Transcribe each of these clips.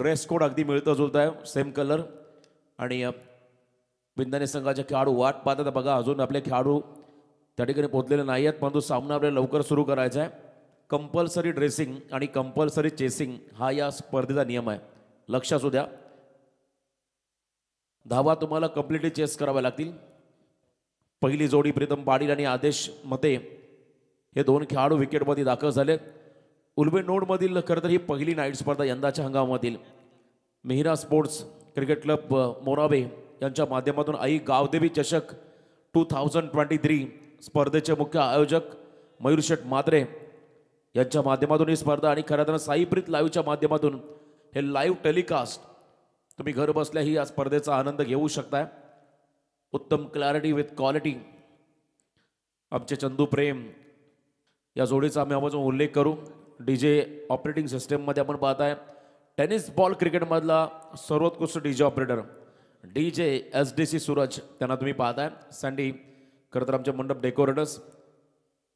dress code अगदी मिळतो जुळत आहे सेम कलर आणि बिंदाने संघाचे खेळाडू वाट पाहतात बघा अजून आपले खेळाडू त्या ठिकाणी पोहोचलेले नाही आहेत परंतु सामना आपल्याला लवकर सुरू करायचा आहे कंपल्सरी ड्रेसिंग आणि कंपल्सरी चेसिंग हा या स्पर्धेचा नियम आहे लक्ष असू द्या धावा तुम्हाला कम्प्लिटली चेस कराव्या लागतील पहिली जोडी प्रीतम पाटील आणि आदेश मते हे दोन खेळाडू विकेटमध्ये दाखल झालेत उलवे नोडमधील खरं तर ही पहिली नाईट स्पर्धा यंदाच्या हंगामातील Mehra sports cricket club Morabe यांच्या माध्यमातून आई गावदेवी चषक टू थाउजंड ट्वेंटी थ्री स्पर्धेचे मुख्य आयोजक मयूर शेठ मात्रे यांच्या माध्यमातून ही स्पर्धा आणि खरं तर साईप्रीत लाईव्हच्या माध्यमातून हे लाईव्ह टेलिकास्ट तुम्ही घर बसल्याही या स्पर्धेचा आनंद घेऊ शकताय उत्तम क्लॅरिटी विथ क्वालिटी आमचे चंदू प्रेम या जोडीचा आम्ही आवाज उल्लेख करू डी जे ऑपरेटिंग सिस्टममध्ये आपण पाहत आहे टेनिस बॉल क्रिकेटमधला सर्वोत्कृष्ट D J operator D J S D C Suraj त्यांना तुम्ही पाहताय सँडी खरं तर आमचे मंडप डेकोरेटर्स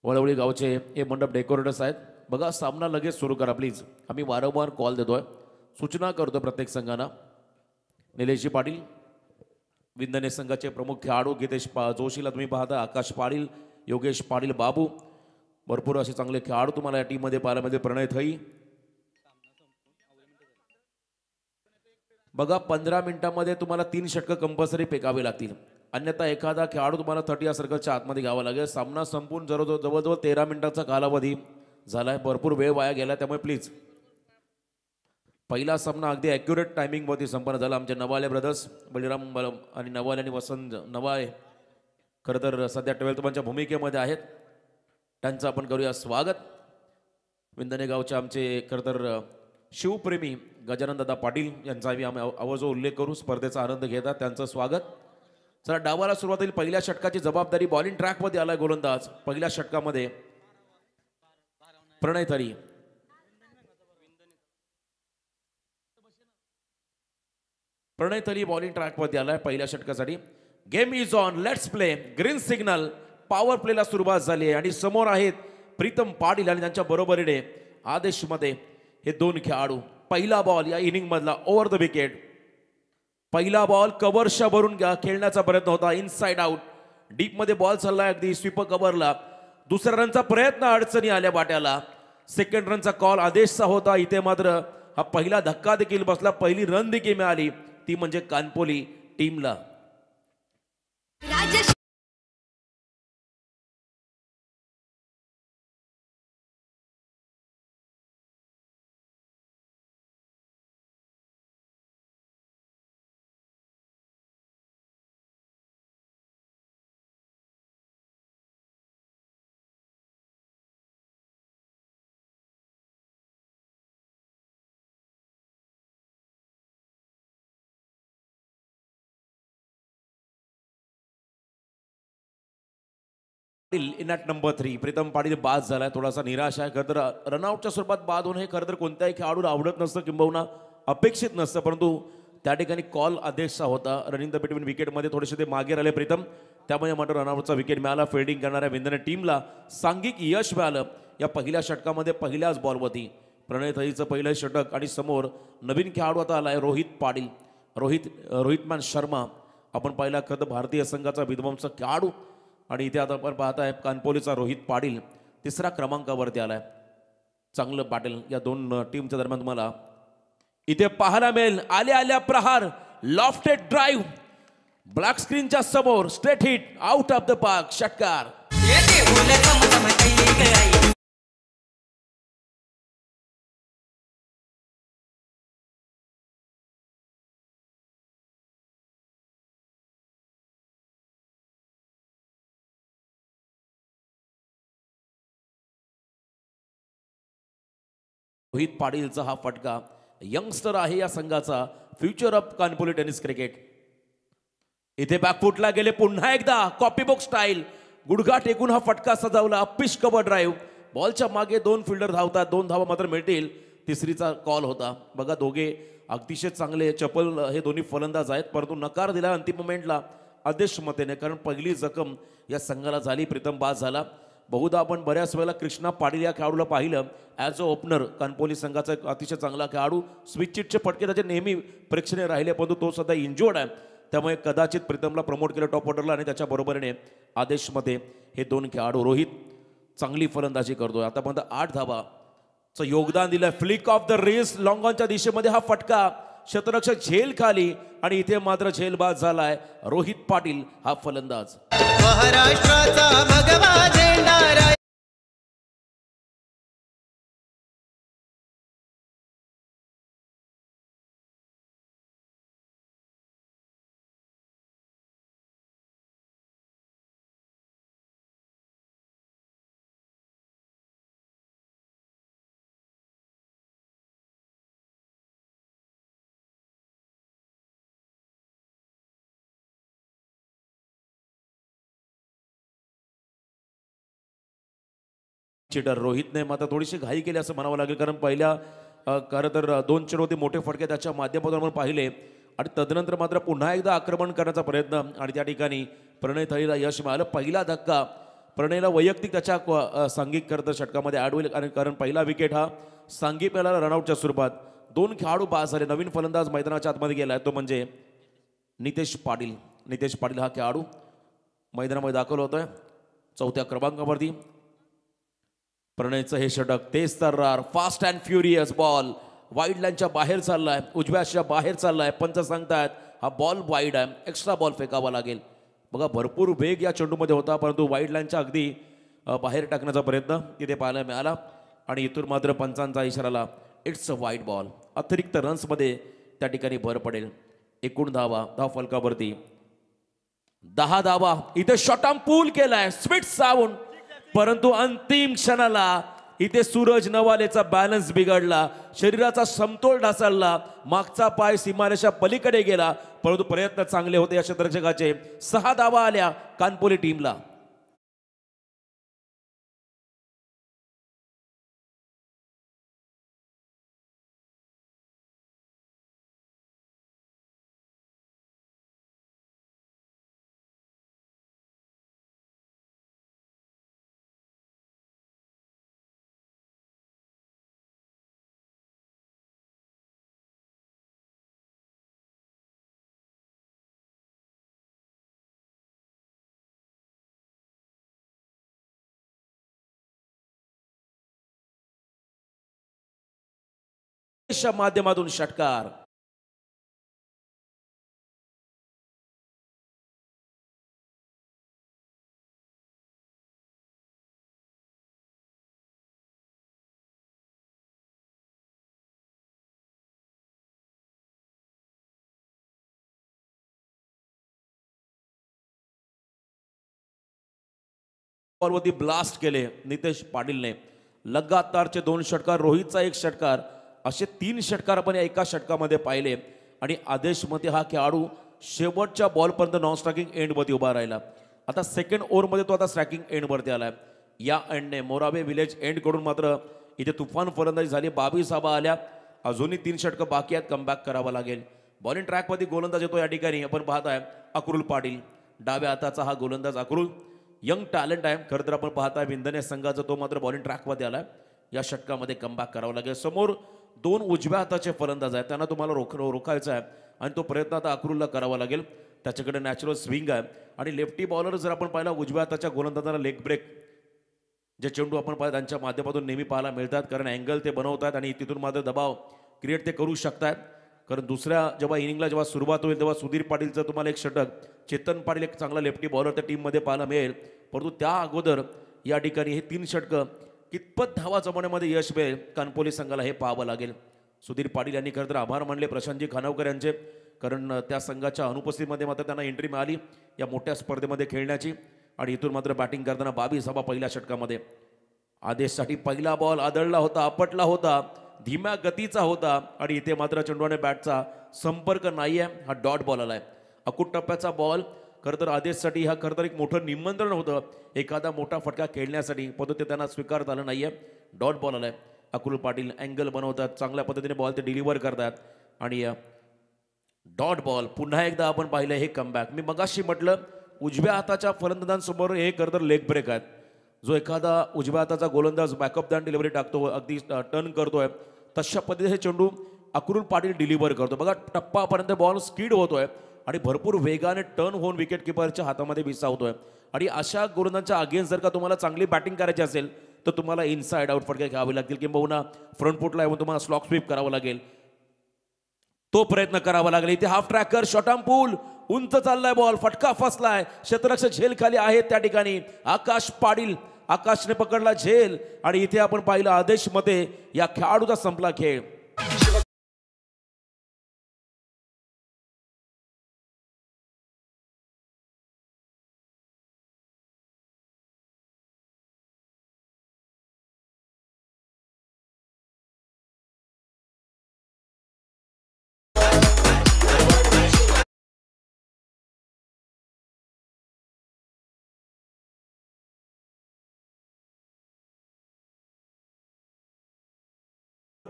वळवळी गावचे हे मंडप डेकोरेटर्स आहेत बघा सामना लगेच सुरू करा प्लीज आम्ही वारंवार कॉल देतोय सूचना करतो प्रत्येक संघांना निलेशजी पाटील विंदने संघाचे प्रमुख खेळाडू गीतेश पा जोशीला तुम्ही पाहता आकाश पाटील योगेश पाटील बाबू भरपूर असे चांगले खेळाडू तुम्हाला या टीममध्ये पाहायला मिळते प्रणय थई बघा पंधरा मिनिटामध्ये तुम्हाला तीन षटकं कंपल्सरी पेकावे लागतील अन्यथा एखादा खेळाडू तुम्हाला थर्टी या सर्कलच्या आतमध्ये घ्यावा लागेल सामना संपून जवळजवळ जवळजवळ तेरा मिनिटाचा कालावधी झाला आहे भरपूर वेळ वाया गेला त्यामुळे प्लीज पहिला सामना अगदी ॲक्युरेट टायमिंगवरती संपन्न झाला आमचे नवाले ब्रदर्स बलिराम बलम आणि नवाले आणि वसंत नवाळे खरं तर सध्या ट्वेल्थ भूमिकेमध्ये आहेत त्यांचं आपण करूया स्वागत विंदने गावचे आमचे तर शिवप्रेमी गजाननदादा पाटील यांचा आम्ही आवाज उल्लेख करू स्पर्धेचा आनंद घेतात त्यांचं स्वागत चला डावाला सुरुवात होईल पहिल्या षटकाची जबाबदारी बॉलिंग ट्रॅकमध्ये आलाय गोलंदाज पहिल्या षटकामध्ये प्रणय तरी प्रणय तरी बॉलिंग ट्रॅकमध्ये आलाय पहिल्या षटकासाठी game is on let's play green signal power प्लेला सुरुवात झाली आहे आणि समोर आहेत प्रीतम पाटील आणि त्यांच्या बरोबरीने मध्ये हे दोन खेळाडू पहिला बॉल या इनिंग मधला ओव्हर द विकेट पहिला बॉल कव्हरच्या भरून खेळण्याचा प्रयत्न होता इनसाइड आउट डीपमध्ये बॉल चालला अगदी स्वीपर कव्हरला दुसऱ्या रनचा प्रयत्न अडचणी आल्या बाट्याला सेकंड रनचा कॉल आदेशचा होता इथे मात्र हा पहिला धक्का देखील बसला पहिली रन देखील मिळाली ती म्हणजे कानपोली टीमला in at number three Pritam Patil बाद झालाय थोडासा निराश आहे खरंतर तर रनआउटच्या स्वरूपात बाद होणं हे खरंतर कोणत्याही खेळाडूला आवडत नसतं किंबहुना अपेक्षित नसतं परंतु त्या ठिकाणी कॉल आदेशचा होता रनिंग द बिटवीन विकेटमध्ये थोडेसे ते मागे राहिले प्रीतम त्यामुळे मात्र रनआउटचा विकेट मिळाला फिल्डिंग करणाऱ्या विंदने टीमला सांघिक यश मिळालं या पहिल्या षटकामध्ये पहिल्याच बॉलवरती प्रणय थईचं पहिलं षटक आणि समोर नवीन खेळाडू आता आला आहे रोहित पाटील रोहित रोहितमान शर्मा आपण पाहिला खरं भारतीय संघाचा विध्वंसक खेळाडू आणि इथे आता आपण आहे कानपोलीचा रोहित पाटील तिसरा क्रमांकावरती आला आहे चांगलं पाटील या दोन टीमच्या दरम्यान तुम्हाला इथे पाहायला मिळेल आल्या आल्या प्रहार लॉफ्टेड ड्राईव्ह ब्लॅक स्क्रीनच्या समोर straight hit out of the park षटकार रोहित पाटीलचा हा फटका यंगस्टर आहे या संघाचा future of Kanpuli tennis cricket इथे बॅकफुटला गेले पुन्हा एकदा कॉपीबुक स्टाईल गुडघा टेकून हा फटका सजावला अपिश कबर ड्राईव्ह बॉलच्या मागे दोन फिल्डर धावतात दोन धावा मात्र मिळतील तिसरीचा कॉल होता बघा दोघे अतिशय चांगले चपल हे दोन्ही फलंदाज आहेत परंतु नकार दिला अंतिम मोमेंटला मतेने कारण पहिली जखम या संघाला झाली प्रीतम बाद झाला बहुधा आपण बऱ्याच वेळेला कृष्णा पाटील या खेळाडूला पाहिलं ॲज अ ओपनर कणपोली संघाचा एक अतिशय चांगला खेळाडू स्विचिटचे फटके त्याचे नेहमी प्रेक्षणीय राहिले परंतु तो सध्या इंजुर्ड आहे त्यामुळे कदाचित प्रीतमला प्रमोट केलं टॉप ऑर्डरला आणि त्याच्याबरोबरीने आदेशमध्ये हे दोन खेळाडू रोहित चांगली फलंदाजी करतोय आतापर्यंत आठ धावाचं योगदान दिलं फ्लिक ऑफ द रेस लॉंगॉनच्या दिशेमध्ये हा फटका शतरक्ष झेल खाली आणि इथे मात्र झेलबाज झालाय रोहित पाटील हा फलंदाज महाराष्ट्राचा भगवा चिडर रोहितने मात्र थोडीशी घाई केली असं म्हणावं लागेल कारण पहिल्या खरं तर दोन चेंडू होते मोठे फटके त्याच्या माध्यमातून आपण पाहिले आणि तदनंतर मात्र पुन्हा एकदा आक्रमण करण्याचा प्रयत्न आणि त्या ठिकाणी प्रणय थळीला यश मिळालं पहिला धक्का प्रणयला वैयक्तिक त्याच्या सांघिक खरं षटकामध्ये ॲड होईल आणि कारण पहिला विकेट हा सांघिक मिळाला रनआउटच्या स्वरूपात दोन खेळाडू बाद झाले नवीन फलंदाज मैदानाच्या आतमध्ये गेला आहे तो म्हणजे नितेश पाटील नितेश पाटील हा खेळाडू मैदानामध्ये दाखल होतोय चौथ्या क्रमांकावरती प्रणयचं हे षटक तेच तर्रार fast and furious ball wide लाईनच्या बाहेर आहे उजव्याच्या बाहेर चालला आहे पंच सांगतायत हा बॉल वाईड आहे एक्स्ट्रा बॉल फेकावा लागेल बघा भरपूर वेग या चेंडूमध्ये होता परंतु वाईड लाईनच्या अगदी बाहेर टाकण्याचा प्रयत्न तिथे पाहायला मिळाला आणि इथून मात्र पंचांचा आला इट्स अ वाईट बॉल अतिरिक्त रन्समध्ये त्या ठिकाणी भर पडेल एकूण धावा दहा फलकावरती दहा धावा इथे शॉटाम पूल केलाय स्वीट साऊंड परंतु अंतिम क्षणाला इथे सूरज नवालेचा बॅलन्स बिघडला शरीराचा समतोल ढासळला मागचा पाय सीमारेषा पलीकडे गेला परंतु प्रयत्न चांगले होते या दर्शकाचे सहा दावा आल्या कानपोली टीमला माध्यमातून षटकार ब्लास्ट केले नितेश पाटीलने लगातारचे दोन षटकार रोहितचा एक षटकार असे तीन षटकार आपण एका षटकामध्ये पाहिले आणि आदेशमध्ये हा खेळाडू शेवटच्या बॉलपर्यंत नॉन स्ट्रायकिंग एंडवरती उभा राहिला आता सेकंड ओव्हरमध्ये तो आता स्ट्रायकिंग एंडवरती आला आहे या एंडने मोराबे विलेज एंडकडून मात्र इथे तुफान फलंदाजी झाली बाबी साबा आल्या अजूनही तीन षटकं बाकी आहेत कमबॅक करावं लागेल बॉलिंग मध्ये गोलंदाज येतो या ठिकाणी आपण पाहत आहे अक्रुल पाटील डाव्या हाताचा हा गोलंदाज अक्रुल यंग टॅलेंट आहे खरं तर आपण पाहत आहे विंधने संघाचा तो मात्र बॉलिंग ट्रॅकमध्ये आला या षटकामध्ये कमबॅक करावा लागेल समोर दोन उजव्या हाताचे फलंदाज आहेत त्यांना तुम्हाला रोख रोखायचा आहे आणि तो प्रयत्न आता अक्रूलला करावा लागेल त्याच्याकडे नॅचरल स्विंग आहे आणि लेफ्टी बॉलर जर आपण पाहिला उजव्या हाताच्या गोलंदाजांना लेग ब्रेक जे चेंडू आपण पाहिला त्यांच्या माध्यमातून नेहमी पाहायला मिळतात कारण अँगल ते बनवतात आणि तिथून मात्र दबाव क्रिएट ते करू शकतात कारण दुसऱ्या जेव्हा इनिंगला जेव्हा सुरुवात होईल तेव्हा सुधीर पाटीलचं तुम्हाला एक षटक चेतन पाटील एक चांगला लेफ्टी बॉलर त्या टीममध्ये पाहायला मिळेल परंतु त्या अगोदर या ठिकाणी हे तीन षटकं कितपत धावा जमवण्यामध्ये यश मिळेल कानपोली संघाला हे पाहावं लागेल सुधीर पाटील यांनी खरं तर आभार मानले प्रशांतजी खानवकर यांचे कारण त्या संघाच्या अनुपस्थितीमध्ये मात्र त्यांना एंट्री मिळाली या मोठ्या स्पर्धेमध्ये खेळण्याची आणि इथून मात्र बॅटिंग करताना बावीस हवा पहिल्या षटकामध्ये आदेशसाठी पहिला बॉल आदळला होता आपटला होता धीम्या गतीचा होता आणि इथे मात्र चंडवाने बॅटचा संपर्क नाही आहे हा डॉट बॉल आला आहे अकूट टप्प्याचा बॉल खरंतर तर आदेशसाठी हा खरं तर एक मोठं निमंत्रण होतं एखादा मोठा फटका खेळण्यासाठी पद्धती त्यांना स्वीकारता आलं नाही आहे डॉट बॉल आला आहे अकुल पाटील अँगल बनवतात चांगल्या पद्धतीने बॉल ते डिलिव्हर करतात आणि डॉट बॉल पुन्हा एकदा आपण पाहिलं हे कमबॅक मी मगाशी म्हटलं उजव्या हाताच्या फलंदाजांसमोर हे खरं तर लेग ब्रेक आहेत जो एखादा उजव्या हाताचा गोलंदाज बॅकअप दॅन डिलिव्हरी टाकतो अगदी टर्न करतोय तशा पद्धतीने चेंडू अक्रूल पाटील डिलिव्हर करतो बघा टप्पापर्यंत बॉल स्किड होतोय आणि भरपूर वेगाने टर्न होऊन विकेट किपरच्या हातामध्ये विसावतोय आणि अशा गोलंदाजांच्या अगेन्स्ट जर का तुम्हाला चांगली बॅटिंग करायची असेल तर तुम्हाला इनसाइड आउट फटके घ्यावे लागतील किंबहुना फ्रंट फुटला येऊन तुम्हाला स्लॉक स्वीप करावं लागेल तो प्रयत्न करावा लागेल इथे हाफ ट्रॅकर शॉटाम पूल उंच चाललाय बॉल फटका फसलाय क्षेत्ररक्ष झेल खाली आहेत त्या ठिकाणी आकाश पाडील आकाशने पकडला झेल आणि इथे आपण पाहिलं आदेश आदेशमध्ये या खेळाडूचा संपला खेळ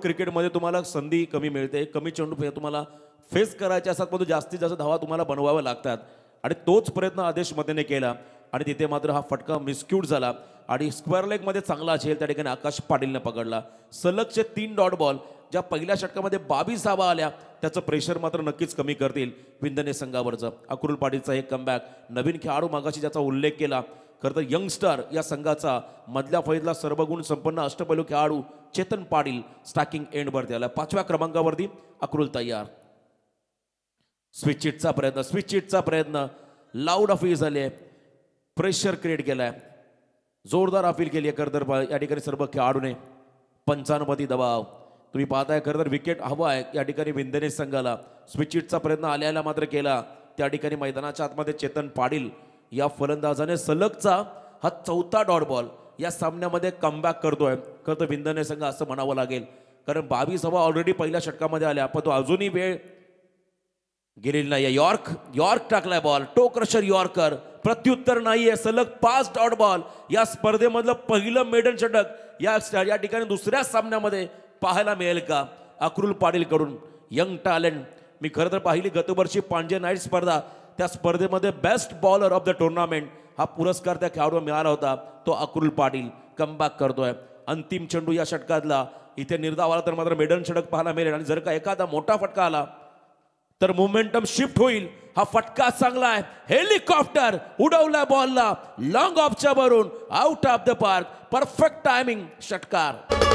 क्रिकेटमध्ये तुम्हाला संधी कमी मिळते कमी चेंडू तुम्हाला फेस करायचे असतात परंतु जास्तीत जास्त धावा तुम्हाला बनवाव्या लागतात आणि तोच प्रयत्न आदेश मध्येने केला आणि तिथे मात्र हा फटका मिस्क्यूट झाला आणि स्क्वेअर मध्ये चांगला असेल त्या ठिकाणी आकाश पाटीलने पकडला सलगचे तीन डॉट बॉल ज्या पहिल्या षटकामध्ये बावीस धावा आल्या त्याचं प्रेशर मात्र नक्कीच कमी करतील विंदने संघावरचं अक्रुल पाटीलचा एक कमबॅक नवीन खेळाडू मागाशी ज्याचा उल्लेख केला खरं तर यंगस्टर या संघाचा मधल्या फैदला सर्वगुण संपन्न अष्टपैलू खेळाडू चेतन पाडील स्टॅकिंग एंडवरती आला पाचव्या क्रमांकावरती अक्रुल तयार स्विच प्रयत्न स्विच प्रयत्न लाऊड अफील झाले प्रेशर क्रिएट केलाय जोरदार अपील केली आहे तर या ठिकाणी सर्व खेळाडूने पंचानुपती दबाव तुम्ही पाहताय खरं तर विकेट हवा आहे या ठिकाणी विंदने संघाला स्विचिटचा प्रयत्न आल्याला मात्र केला त्या ठिकाणी मैदानाच्या आतमध्ये चेतन पाडील या फलंदाजाने सलगचा हा चौथा डॉट बॉल या सामन्यामध्ये कमबॅक करतोय खरं तर विंदने संघ असं म्हणावं लागेल कारण बावीस हवा ऑलरेडी पहिल्या षटकामध्ये आल्या पण तो अजूनही वेळ गेलेली नाही यॉर्क यॉर्क टाकलाय बॉल टो क्रशर यॉर्कर प्रत्युत्तर नाहीये सलग पाच डॉट बॉल या स्पर्धेमधलं पहिलं मेडन षटक या या ठिकाणी दुसऱ्या सामन्यामध्ये पाहायला मिळेल का अक्रुल पाटीलकडून यंग टॅलेंट मी खरं तर पाहिली गतवर्षी पांजे नाईट स्पर्धा त्या स्पर्धेमध्ये best bowler of the tournament हा पुरस्कार त्या खेळाडूला मिळाला होता तो अक्रुल पाटील कमबॅक करतोय अंतिम चेंडू या षटकातला इथे निर्धाव तर मात्र मेडन षटक पाहायला मिळेल आणि जर का एखादा मोठा फटका आला तर मोमेंटम शिफ्ट होईल हा फटका चांगला आहे हेलिकॉप्टर उडवला बॉलला लॉंग ऑफच्या वरून out of the park perfect timing षटकार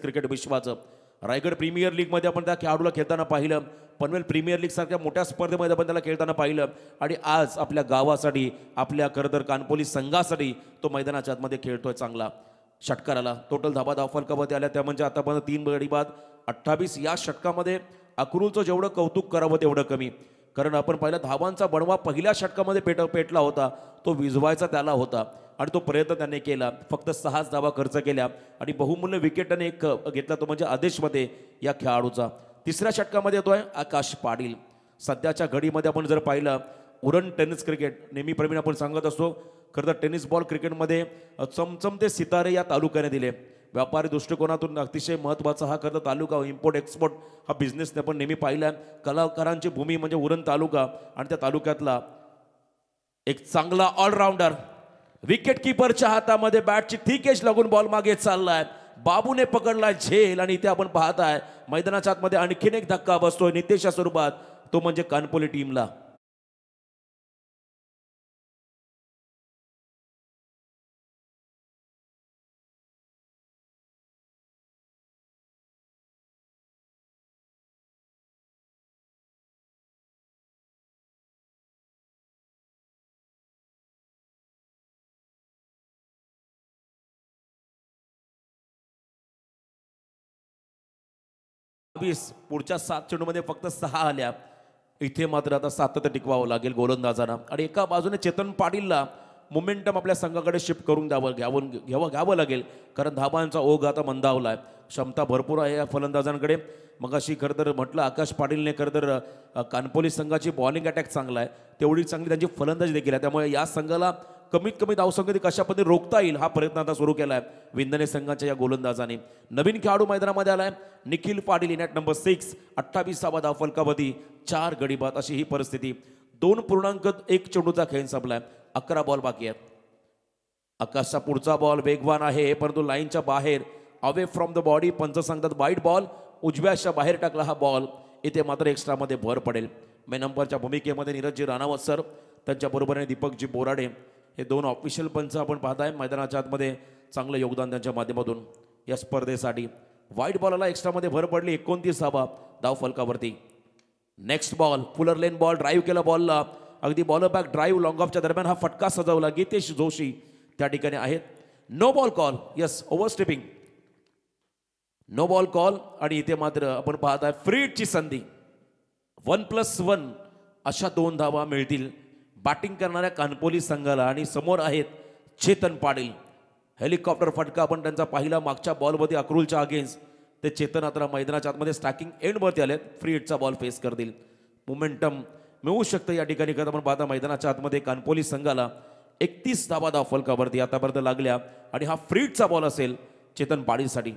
क्रिकेट विश्वाचं रायगड प्रीमियर लीगमध्ये आपण त्या खेळाडूला खेळताना पाहिलं पनवेल प्रीमियर लीग सारख्या मोठ्या स्पर्धेमध्ये आपण त्याला खेळताना पाहिलं आणि आज आपल्या गावासाठी आपल्या खरं तर कानपोली संघासाठी तो मैदानाच्या आतमध्ये खेळतोय चांगला षटकार आला टोटल धाबा धाव फलकामध्ये आल्या त्या म्हणजे आतापर्यंत तीन गडी बाद अठ्ठावीस या षटकामध्ये अक्रूलचं जेवढं कौतुक करावं तेवढं कमी कारण आपण पाहिलं धावांचा बणवा पहिल्या षटकामध्ये पेट पेटला होता तो विझवायचा त्याला होता आणि तो प्रयत्न त्याने केला फक्त सहाच धावा खर्च केल्या आणि बहुमूल्य विकेट एक घेतला तो म्हणजे आदेशमध्ये या खेळाडूचा तिसऱ्या षटकामध्ये येतो आहे आकाश पाटील सध्याच्या घडीमध्ये आपण जर पाहिलं उरण टेनिस क्रिकेट प्रवीण आपण सांगत असतो खरं तर टेनिस बॉल क्रिकेटमध्ये चमचमते सितारे या तालुक्याने दिले व्यापारी दृष्टिकोनातून अतिशय महत्त्वाचा हा खरं तालुका इम्पोर्ट एक्सपोर्ट हा बिझनेसने आपण नेहमी पाहिला कलाकारांची भूमी म्हणजे उरण तालुका आणि त्या तालुक्यातला एक चांगला ऑलराऊंडर विकेट किपरच्या हातामध्ये बॅटची ठीकेच लागून बॉल मागे चाललाय बाबूने पकडला झेल आणि इथे आपण पाहताय मैदानाच्या आतमध्ये आणखीन एक धक्का बसतोय नितेशच्या स्वरूपात तो म्हणजे कानपोली टीमला पुढच्या सात चेंडूमध्ये फक्त सहा आल्या इथे मात्र आता सातत्य टिकवावं लागेल गोलंदाजांना आणि एका बाजूने चेतन पाटीलला मोमेंटम आपल्या संघाकडे शिफ्ट करून द्यावं घ्यावं घ्यावं घ्यावं लागेल कारण धाबांचा ओघ आता मंदावला आहे क्षमता भरपूर आहे या फलंदाजांकडे मग अशी खरं तर म्हटलं आकाश पाटीलने खरं तर कानपोली संघाची बॉलिंग अटॅक चांगला आहे तेवढी चांगली त्यांची फलंदाजी देखील आहे त्यामुळे या संघाला कमीत कमी धावसंगती कशा पद्धतीने रोखता येईल हा प्रयत्न आता सुरू केला आहे विंदने संघाच्या या गोलंदाजाने नवीन खेळाडू मैदानामध्ये आलाय Nikhil Patil in number six अठ्ठावीसावा धाव फलकावधी चार गडीबात अशी ही परिस्थिती दोन पूर्णांक एक चेंडूचा खेळ संपलाय अकरा बॉल बाकी आहेत आकाशचा पुढचा बॉल वेगवान आहे परंतु लाईनच्या बाहेर अवे फ्रॉम द बॉडी पंच सांगतात वाईट बॉल उजव्याच्या बाहेर टाकला हा बॉल इथे मात्र एक्स्ट्रामध्ये भर पडेल मेनंबरच्या नंबरच्या भूमिकेमध्ये नीरजजी राणावत सर दीपक दीपकजी बोराडे हे दोन ऑफिशियल पंच आपण पाहताय मैदानाच्या आतमध्ये चांगलं योगदान त्यांच्या माध्यमातून या स्पर्धेसाठी व्हाईट बॉलला एक्स्ट्रामध्ये भर पडली एकोणतीस धाबा धाव फलकावरती next ball fuller length ball drive केला बॉलला अगदी बॉलर बॅक ड्राईव्ह लॉंग ऑफच्या दरम्यान हा फटका सजवला गीतेश जोशी त्या ठिकाणी आहेत no ball call yes over no ball call आणि इथे मात्र आपण पाहत आहे फ्रीडची संधी वन प्लस वन अशा दोन धावा मिळतील बॅटिंग करणाऱ्या कानपोली संघाला आणि समोर आहेत चेतन पाडील हेलिकॉप्टर फटका आपण त्यांचा पाहिला मागच्या बॉलमध्ये अक्रुलच्या अगेन्स्ट ते चेतन आता मैदानाच्या आतमध्ये स्टॅकिंग एंडवरती आलेत फ्री हिटचा बॉल फेस करतील मोमेंटम मिळू शकतं या ठिकाणी आपण पाहता मैदानाच्या आतमध्ये कानपोली संघाला एकतीस धाबा धाव फलकावरती आतापर्यंत लागल्या आणि हा फ्रीडचा बॉल असेल चेतन पाडीसाठी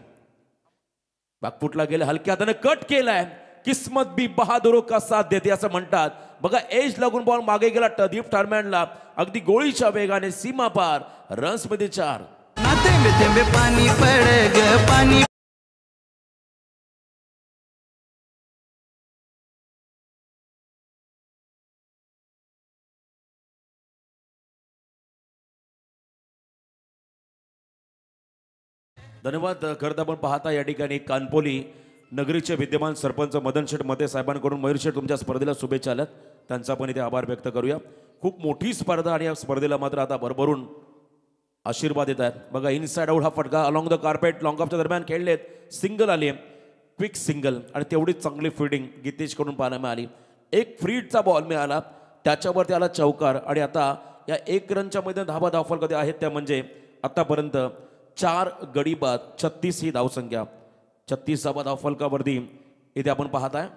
बागफुटला गेला हलक्या हाताने कट केलाय किस्मत बी बहादुरो का साथ देते असं म्हणतात बघा एज लागून बॉल मागे गेला टदीप ठारमॅनला अगदी गोळीच्या वेगाने सीमा पार रन्स मध्ये चार पाणी पाणी धन्यवाद करता आपण पाहता या ठिकाणी कानपोली नगरीचे विद्यमान सरपंच मदन शेठ मते साहेबांकडून मयूर शेठ तुमच्या स्पर्धेला शुभेच्छा आल्यात त्यांचा पण इथे आभार व्यक्त करूया खूप मोठी स्पर्धा आणि या स्पर्धेला मात्र आता भरभरून आशीर्वाद येत आहेत बघा इनसाइड आऊट हा फटका अलॉंग द कार्पेट कपच्या दरम्यान खेळलेत सिंगल आली क्विक सिंगल आणि तेवढीच चांगली फिल्डिंग गीतेशकडून पाहायला मिळाली एक फ्रीडचा बॉल मिळाला त्याच्यावर त्याला चौकार आणि आता या एक रनच्या मध्ये धावा कधी आहेत त्या म्हणजे आतापर्यंत चार गडीबाद छत्तीस ही धावसंख्या छत्तीस अफल धावफलकावरती इथे आपण पाहत आहे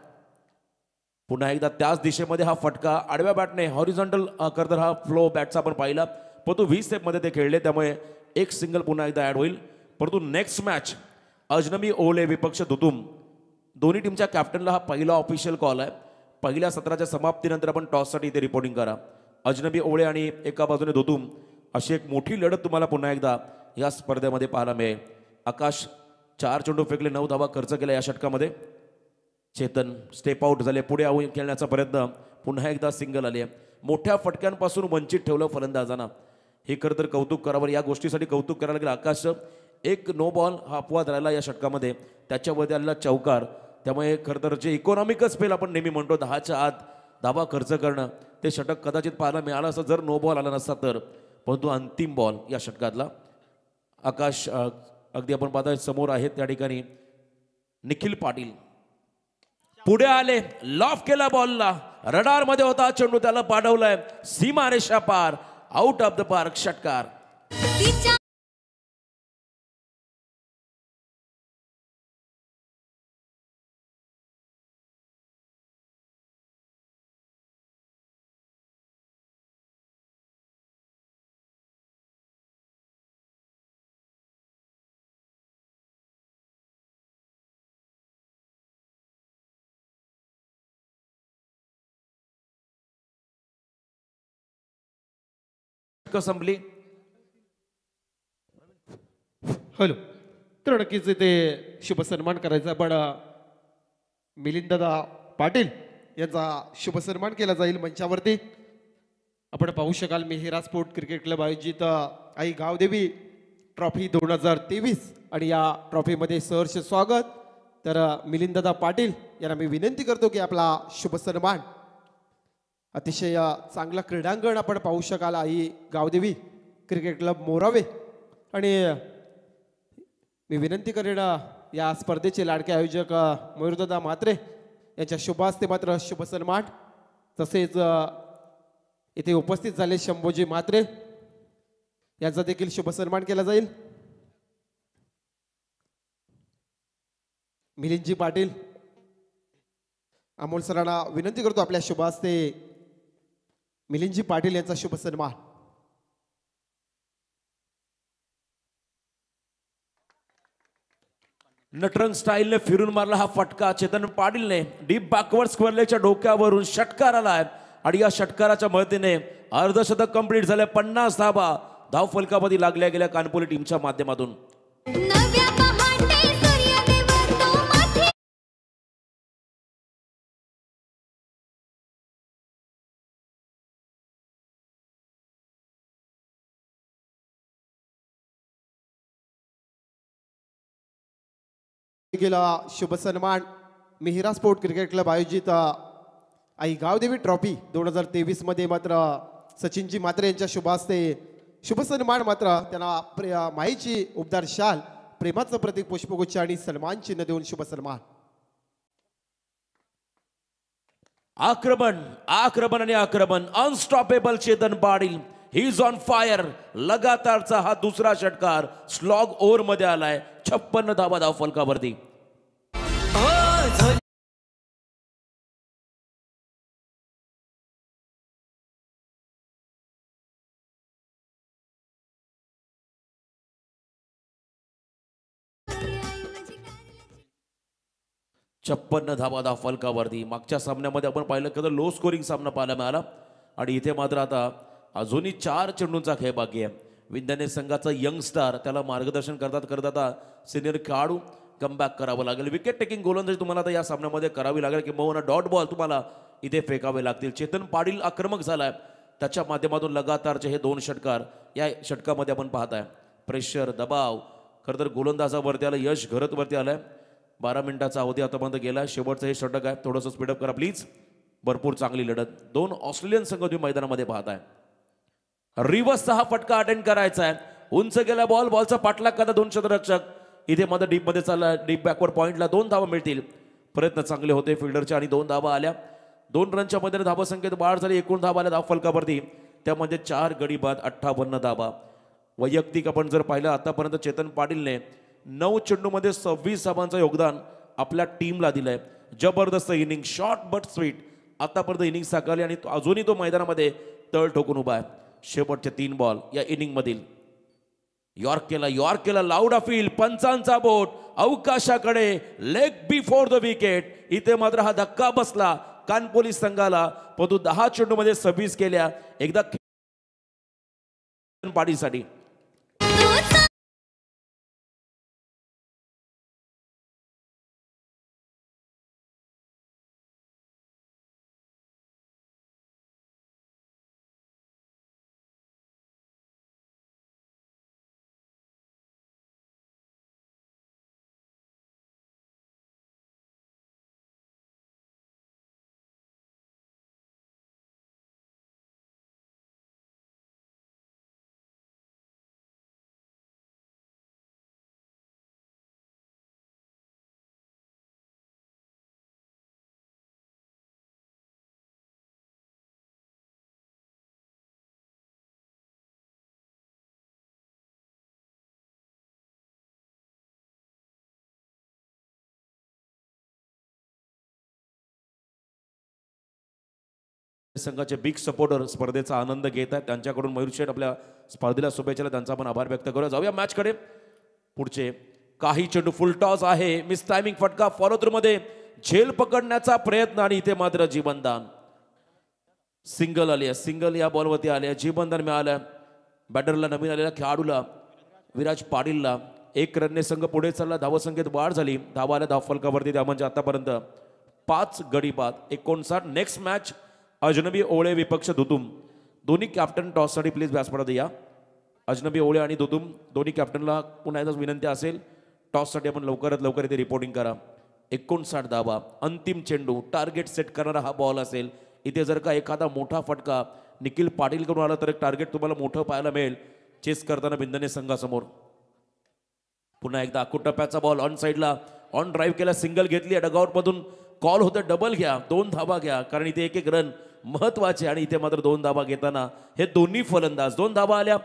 पुन्हा एकदा त्याच दिशेमध्ये हा फटका आडव्या बॅटने हॉरिझॉन्टल करतर हा फ्लो बॅटचा आपण पाहिला परंतु वीस स्टेपमध्ये ते खेळले त्यामुळे एक सिंगल पुन्हा एकदा ॲड होईल परंतु नेक्स्ट मॅच अजनबी ओले विपक्ष दुतुम दोन्ही टीमच्या कॅप्टनला हा पहिला ऑफिशियल कॉल आहे पहिल्या सत्राच्या समाप्तीनंतर आपण टॉससाठी इथे रिपोर्टिंग करा अजनबी ओळे आणि एका बाजूने धुतुम अशी एक मोठी लढत तुम्हाला पुन्हा एकदा या स्पर्धेमध्ये पाहायला मिळेल आकाश चार चेंडू फेकले नऊ धावा खर्च केला या षटकामध्ये चेतन स्टेप आऊट झाले पुढे आऊ खेळण्याचा प्रयत्न पुन्हा एकदा सिंगल आले मोठ्या फटक्यांपासून वंचित ठेवलं फलंदाजांना हे खरं तर कौतुक करावं या गोष्टीसाठी कौतुक करायला लागेल आकाश एक नो बॉल हा अपवाद राहिला या षटकामध्ये त्याच्यामध्ये आलेला चौकार त्यामुळे खरं तर जे इकॉनॉमिकच फेल आपण नेहमी म्हणतो दहाच्या आत धाबा खर्च करणं ते षटक कदाचित पाहायला मिळालं असं जर नो बॉल आला नसता तर परंतु अंतिम बॉल या षटकातला आकाश अगदी आपण पाहता समोर आहेत त्या ठिकाणी निखिल पाटील पुढे आले लॉफ केला बॉलला रडार मध्ये होता चेंडू त्याला पाठवलाय सीमारेषा पार आउट ऑफ द पार्क षटकार संपली हॅलो तर नक्कीच इथे शुभसन्मान करायचा पण मिलिंददा पाटील यांचा शुभसन्मान केला जाईल मंचावरती आपण पाहू शकाल हे स्पोर्ट क्रिकेट क्लब आयोजित आई गावदेवी ट्रॉफी दोन हजार तेवीस आणि या ट्रॉफीमध्ये सहर्ष स्वागत तर मिलिंददा पाटील यांना मी विनंती करतो की आपला शुभ सन्मान अतिशय चांगलं क्रीडांगण आपण पाहू शकाल आई गावदेवी क्रिकेट क्लब मोरावे आणि मी विनंती करेन या स्पर्धेचे लाडके आयोजक मयुरदा मात्रे यांच्या शुभ मात्र शुभ सन्मान तसेच इथे उपस्थित झाले शंभोजी मात्रे यांचा देखील शुभ सन्मान केला जाईल मिलिंदजी पाटील अमोल सरांना विनंती करतो आपल्या शुभ मिलिंदजी पाटील यांचा शुभ सन्मान नटरंग स्टाईलने फिरून मारला हा फटका चेतन पाटीलने डीप बॅकवर्ड स्क्वेअरलेच्या डोक्यावरून षटकार आलाय आणि या षटकाराच्या मदतीने अर्धशतक कंप्लीट झाले पन्नास धाबा धाव फलकामध्ये लागल्या गेल्या कानपोली टीमच्या माध्यमातून केला शुभ सन्मान मिहिरा स्पोर्ट क्रिकेट क्लब आयोजित आई गावदेवी ट्रॉफी दोन हजार तेवीसमध्ये मात्र सचिनजी मात्रे यांच्या शुभासते शुभ सन्मान मात्र त्यांना माईची उबदार शाल प्रेमाचं प्रतीक पुष्पगुच्छ आणि सन्मान चिन्ह देऊन शुभ सन्मान आक्रमण आक्रमण आणि आक्रमण अनस्टॉपेबल चेतन बाडी ही ऑन फायर लगातारचा हा दुसरा षटकार स्लॉग ओव्हर मध्ये आलाय छप्पन्न धावा धाव फलकावरती छप्पन्न धावा दहा फलकावरती मागच्या सामन्यामध्ये आपण पाहिलं की लो स्कोरिंग सामना पाहायला मिळाला आणि इथे मात्र आता अजूनही चार चेंडूंचा खेळ बाकी आहे विंध्याने संघाचा यंगस्टार त्याला मार्गदर्शन करतात करत आता सिनियर खेळाडू कमबॅक करावं लागेल विकेट टेकिंग गोलंदाजी तुम्हाला आता या सामन्यामध्ये करावी लागेल किंवा डॉट बॉल तुम्हाला इथे फेकावे लागतील चेतन पाडील आक्रमक झाला आहे त्याच्या माध्यमातून लगातारचे हे दोन षटकार या षटकामध्ये आपण आहे प्रेशर दबाव खरं तर गोलंदाजावरती आलं यश घरतवरती आलं आहे बारा मिनिटाचा अवधी आतापर्यंत गेला शेवटचं हे षटक आहे थोडंसं स्पीडअप करा प्लीज भरपूर चांगली लढत दोन ऑस्ट्रेलियन संघ तुम्ही मैदानामध्ये पाहताय रिव्हर्सचा हा फटका अटेंड करायचा आहे उंच गेला बॉल बॉलचा पाठलाग करता दोन शतरक्षक इथे मध्ये डीपमध्ये चालला डीप बॅकवर्ड पॉईंटला दोन धावा मिळतील प्रयत्न चांगले होते फिल्डरच्या आणि दोन धावा आल्या दोन रनच्या मध्ये धावा संख्येत बाळ झाली एकूण धावा आल्या धाव फलकावरती त्यामध्ये चार गडी बाद अठ्ठावन्न धावा वैयक्तिक आपण जर पाहिलं आतापर्यंत चेतन पाटीलने नऊ चेंडूमध्ये सव्वीस धावांचं योगदान आपल्या टीमला दिलं आहे जबरदस्त इनिंग शॉर्ट बट स्वीट आतापर्यंत इनिंग साकारली आणि अजूनही तो मैदानामध्ये तळ ठोकून उभा आहे शेवटचे तीन बॉल या इनिंगमधील यॉर्क केला यॉर्क केला लाऊड अफील पंचांचा बोट अवकाशाकडे लेग बिफोर द विकेट इथे मात्र हा धक्का बसला कान संघाला परंतु दहा चेंडूमध्ये सव्वीस केल्या एकदा पाडीसाठी संघाचे बिग सपोर्टर स्पर्धेचा आनंद घेत आहेत त्यांच्याकडून मयूर शेठ आपल्या स्पर्धेला शुभेच्छा त्यांचा आपण आभार व्यक्त करूया जाऊया मॅचकडे पुढचे काही चेंडू फुल टॉस आहे मिस टायमिंग फटका फॉलो थ्रू मध्ये झेल पकडण्याचा प्रयत्न आणि इथे मात्र जीवनदान सिंगल आले सिंगल या बॉलवरती आले जीवनदान मिळालं बॅटरला नवीन आलेल्या खेळाडूला विराज पाटीलला एक रनने संघ पुढे चालला धावसंख्येत वाढ झाली धावाला धाव फलकावरती त्या म्हणजे आतापर्यंत पाच गडी बाद एकोणसाठ नेक्स्ट मॅच अजनबी ओळे विपक्ष दुतुम दोन्ही कॅप्टन टॉससाठी प्लीज व्यासपडात या अजनबी ओळे आणि धुतुम दोन्ही कॅप्टनला पुन्हा एकदाच विनंती असेल टॉससाठी आपण लवकरात लवकर इथे रिपोर्टिंग करा एकोणसाठ धावा अंतिम चेंडू टार्गेट सेट करणारा हा बॉल असेल इथे जर का एखादा मोठा फटका निखिल पाटीलकडून आला तर एक टार्गेट तुम्हाला मोठं पाहायला मिळेल चेस करताना बिंदने संघासमोर पुन्हा एकदा अकू टप्प्याचा बॉल ऑन साईडला ऑन ड्राईव्ह केला सिंगल घेतली डगआउटमधून कॉल होतं डबल घ्या दोन धाबा घ्या कारण इथे एक एक रन महत्वाचे आणि इथे मात्र दोन धाबा घेताना हे दोन्ही फलंदाज दोन धाबा आल्या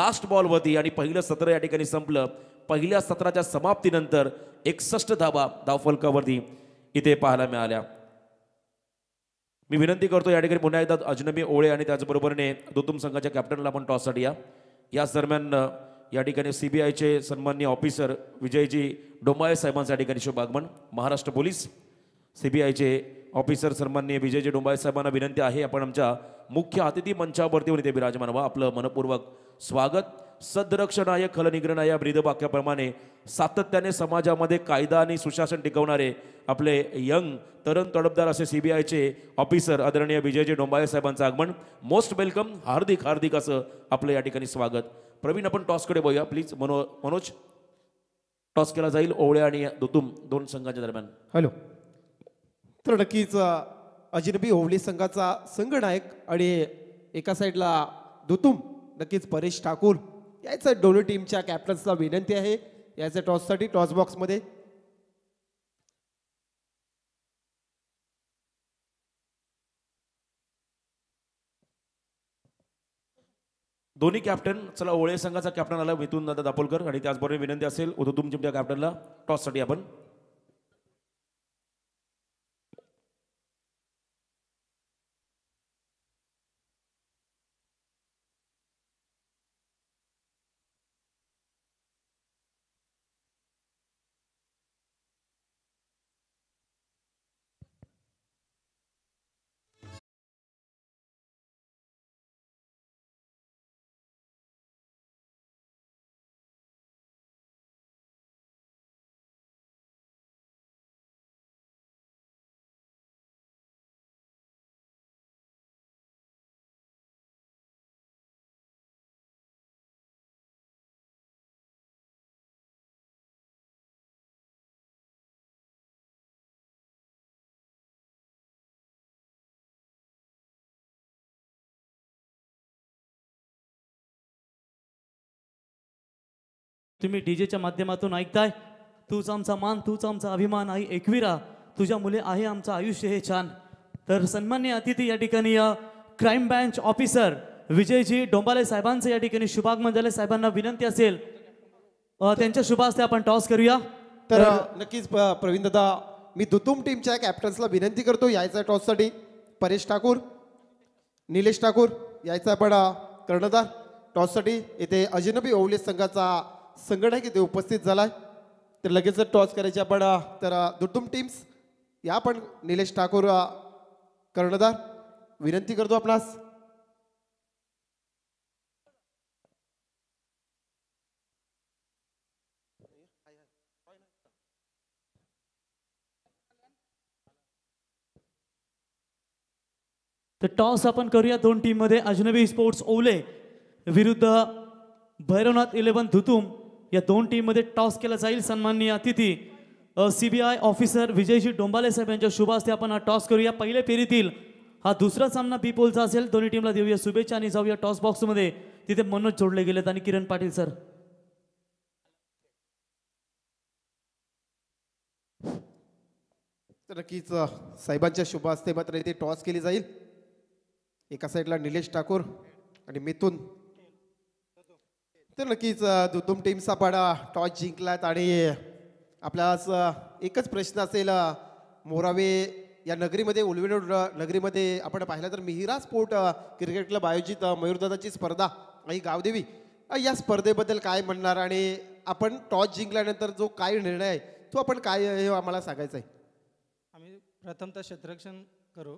लास्ट बॉलवरती आणि पहिलं सत्र या ठिकाणी संपलं पहिल्या सत्राच्या समाप्तीनंतर एकसष्ट धाबा धावफलकावरती इथे पाहायला मिळाल्या मी विनंती करतो या ठिकाणी पुन्हा एकदा अजनबी ओळे आणि त्याचबरोबरने दोतुम संघाच्या कॅप्टनला आपण टॉससाठी या याच दरम्यान या ठिकाणी सी बी आयचे सन्मान्य ऑफिसर विजयजी डोंबाळे या ठिकाणी आगमन महाराष्ट्र पोलीस सी बी आयचे ऑफिसर सन्मान्य विजयजी डोंबाळे साहेबांना विनंती आहे आपण आमच्या मुख्य अतिथी मंचावरती होते विराजमान व्हा आपलं मनपूर्वक स्वागत सदरक्षणाय या ब्रीद वाक्याप्रमाणे सातत्याने समाजामध्ये कायदा आणि सुशासन टिकवणारे आपले यंग तरुण तडपदार असे सीबीआयचे ऑफिसर आदरणीय विजयजी डोंबाळे साहेबांचं आगमन मोस्ट वेलकम हार्दिक हार्दिक असं आपलं या ठिकाणी स्वागत प्रवीण आपण टॉसकडे बघूया प्लीज मनो मनोज टॉस केला जाईल ओवळ्या आणि दुतुम दोन संघांच्या दरम्यान हॅलो तर नक्कीच अजिनबी होवली संघाचा संघनायक आणि एका साईडला दुतुम नक्कीच परेश ठाकूर याचं डोलो टीमच्या कॅप्टन्सला विनंती आहे याच्या टॉससाठी टॉस बॉक्समध्ये दोन्ही कॅप्टन चला ओळे संघाचा कॅप्टन आला मिथून दादा दापोलकर आणि त्याचबरोबर विनंती असेल उदो तुमच्या कॅप्टनला टॉससाठी आपण तुम्ही डी जेच्या माध्यमातून ऐकताय तूच आमचा मान तूच आमचा अभिमान आई एकविरा तुझ्या मुले आहे आमचं आयुष्य हे छान तर सन्मान्य अतिथी या ठिकाणी crime branch officer Vijayji Dombale साहेबांचं या ठिकाणी शुभागमन झाले साहेबांना विनंती असेल त्यांच्या शुभास्ते आपण टॉस करूया तर नक्कीच प्रवीण दादा मी दुतुम टीमच्या कॅप्टन्सला विनंती करतो यायचा टॉससाठी परेश ठाकूर निलेश ठाकूर यायचा आपण कर्णधार टॉससाठी येथे अजिनबी ओवले संघाचा आहे की ते उपस्थित झालाय तर लगेच टॉस करायचे आपण तर दुटुंब टीम्स या पण निलेश ठाकूर कर्णधार विनंती करतो आपणास तर टॉस आपण करूया दोन टीम मध्ये अजनबी स्पोर्ट्स ओले विरुद्ध भैरवनाथ इलेव्हन धुतुम या दोन टीममध्ये टॉस केला जाईल सन्माननीय अतिथी C B I officer Vijayji Dombale साहेब यांच्या शुभास्ते आपण हा टॉस करूया पहिल्या फेरीतील हा दुसरा सामना बी पोलचा असेल दोन्ही टीमला देऊया शुभेच्छा आणि जाऊया टॉस बॉक्समध्ये तिथे मनोज जोडले गेलेत आणि किरण पाटील सर नक्कीच साहेबांच्या शुभास्ते मात्र इथे टॉस केली जाईल एका साईडला निलेश ठाकूर आणि मिथून तर नक्कीच दुतुम टीम सापाडा टॉस जिंकलात आणि आपल्यास एकच प्रश्न असेल मोरावे या नगरीमध्ये उलविनोड नगरीमध्ये आपण पाहिलं तर मिहिरा स्पोर्ट क्रिकेट क्लब आयोजित मयूरदादाची स्पर्धा आणि गावदेवी या स्पर्धेबद्दल काय म्हणणार आणि आपण टॉस जिंकल्यानंतर जो काय निर्णय आहे तो आपण काय हे आम्हाला सांगायचं आहे आम्ही प्रथमतः क्षेत्ररक्षण करू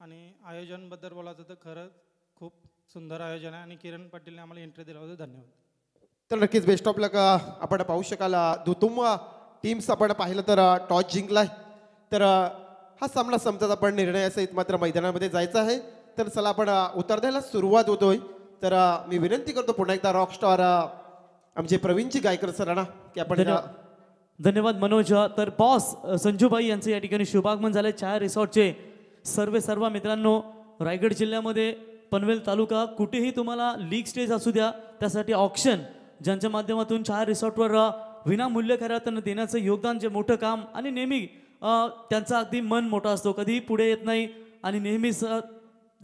आणि आयोजनबद्दल बोलायचं तर खरंच खूप सुंदर आयोजन आहे आणि किरण पाटीलने आम्हाला एंट्री दिला होता धन्यवाद तर नक्कीच बेस्ट ऑफ लक आपण पाहू शकाल दुतुंब टीम्स आपण पाहिलं तर टॉस जिंकलाय तर हा सामना समजा आपण निर्णय असेल मात्र मैदानामध्ये जायचं आहे तर चला आपण उतर द्यायला सुरुवात होतोय तर मी विनंती करतो पुन्हा एकदा रॉक स्टार आमचे प्रवीणची गायकर सरना की आपण धन्यवाद मनोज तर बॉस संजूबाई यांचं या ठिकाणी शुभागमन झाले चार रिसॉर्टचे सर्व सर्व मित्रांनो रायगड जिल्ह्यामध्ये पनवेल तालुका कुठेही तुम्हाला लीग स्टेज असू द्या त्यासाठी ऑप्शन ज्यांच्या माध्यमातून चार रिसॉर्टवर विनामूल्य खऱ्या देण्याचं योगदान जे मोठं काम आणि नेहमी त्यांचा अगदी मन मोठा असतो कधीही पुढे येत नाही आणि नेहमी स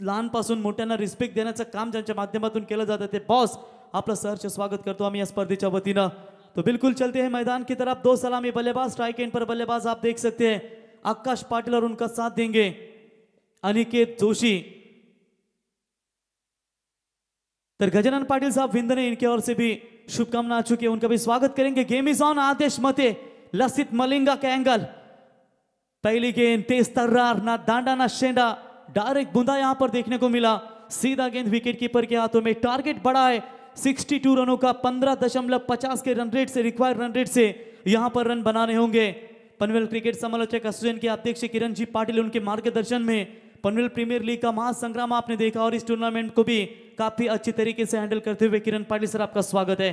लहानपासून मोठ्यांना रिस्पेक्ट देण्याचं काम ज्यांच्या माध्यमातून केलं जातं ते बॉस आपलं सरचे स्वागत करतो आम्ही या स्पर्धेच्या वतीनं तो बिल्कुल चलते हैं मैदान की तरफ दो सलामी बल्लेबाज स्ट्राइक एंड पर बल्लेबाज आप देख सकते हैं आकाश पाटील और उनका साथ देंगे अनिकेत जोशी तर गजानन पाटिल साहब विंदने इनके और से भी शुभकामना आ चुकी है उनका भी स्वागत करेंगे गेम इज ऑन आदेश मते लसित मलिंगा का एंगल पहली गेंद तेज तर्रार ना दांडा ना शेंडा डायरेक्ट बुंदा यहां पर देखने को मिला सीधा गेंद विकेट कीपर के हाथों में टारगेट बड़ा है 62 रनों का 15.50 के रन रेट से रिक्वायर्ड रन रेट से यहां पर रन बनाने होंगे पनवेल क्रिकेट समालोचक एसोसिएशन के अध्यक्ष किरण जी पाटिल उनके मार्गदर्शन में पनवेल प्रीमियर लीग का महासंग्राम आपने देखा और इस टूर्नामेंट को भी काफी अच्छी तरीके से हैंडल करते हुए किरण पाटिल सर आपका स्वागत है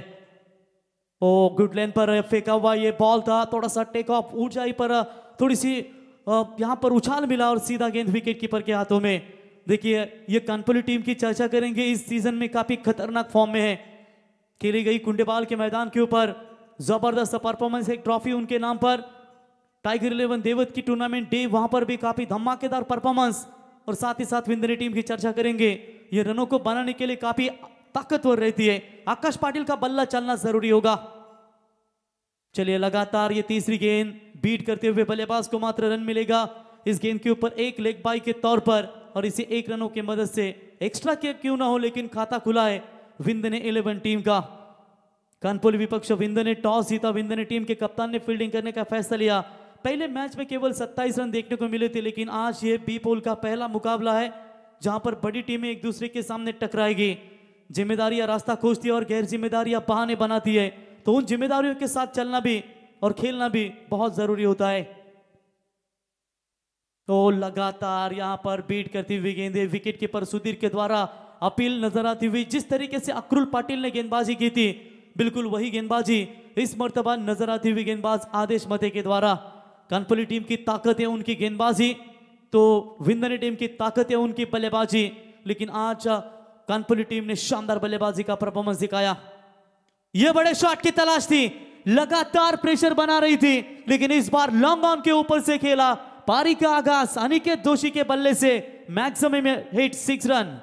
ओ गुड लेन पर फेंका हुआ ये बॉल था थोड़ा सा टेक ऑफ ऊंचाई पर थोड़ी सी यहाँ पर उछाल मिला और सीधा गेंद विकेट कीपर के हाथों में देखिए ये कानपुली टीम की चर्चा करेंगे इस सीजन में काफी खतरनाक फॉर्म में है खेली गई कुंडेबाल के मैदान के ऊपर जबरदस्त परफॉर्मेंस एक ट्रॉफी उनके नाम पर टाइगर इलेवन देवत की टूर्नामेंट डे वहां पर भी काफी धमाकेदार परफॉर्मेंस और साथ ही साथ विंदनी टीम की चर्चा करेंगे ये रनों को बनाने के लिए काफी ताकतवर रहती है आकाश पाटिल का बल्ला चलना जरूरी होगा चलिए लगातार ये तीसरी गेंद बीट करते हुए बल्लेबाज को मात्र रन मिलेगा इस गेंद के ऊपर एक लेग बाई के तौर पर और इसे एक रनों की मदद से एक्स्ट्रा के क्यों ना हो लेकिन खाता खुला है विंदने इलेवन टीम का कानपुर विपक्ष विंद ने टॉस जीता विंद ने टीम के कप्तान ने फील्डिंग करने का फैसला लिया पहले मैच में केवल 27 रन देखने को मिले थे लेकिन आज ये बी पोल का पहला मुकाबला है जहां पर बड़ी टीमें एक दूसरे के सामने टकराएगी जिम्मेदारियां रास्ता खोजती है और गैर जिम्मेदारियां बहाने बनाती है तो उन जिम्मेदारियों के साथ चलना भी और खेलना भी बहुत जरूरी होता है तो लगातार यहां पर बीट करती हुई गेंदे विकेट कीपर सुधीर के द्वारा अपील नजर आती हुई जिस तरीके से अक्रुल पाटिल ने गेंदबाजी की थी बिल्कुल वही गेंदबाजी इस मरतबा नजर आती हुई गेंदबाज आदेश मते के द्वारा कनपली टीम की ताकत है उनकी गेंदबाजी तो विंदनी टीम की ताकत है उनकी बल्लेबाजी लेकिन आज कनपली टीम ने शानदार बल्लेबाजी का परफॉर्मेंस दिखाया यह बड़े शॉट की तलाश थी लगातार प्रेशर बना रही थी लेकिन इस बार लॉन्ग ऑन के ऊपर से खेला पारी का आगाज अनिकेत दोषी के बल्ले से मैक्सिमम हिट सिक्स रन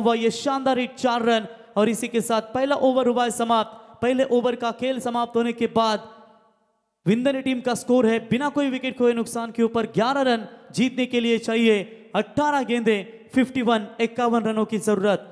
हुआ ये शानदार एक चार रन और इसी के साथ पहला ओवर हुआ है समाप्त पहले ओवर का खेल समाप्त होने के बाद विंदन टीम का स्कोर है बिना कोई विकेट खोए नुकसान के ऊपर 11 रन जीतने के लिए चाहिए 18 गेंदे 51 इक्यावन रनों की जरूरत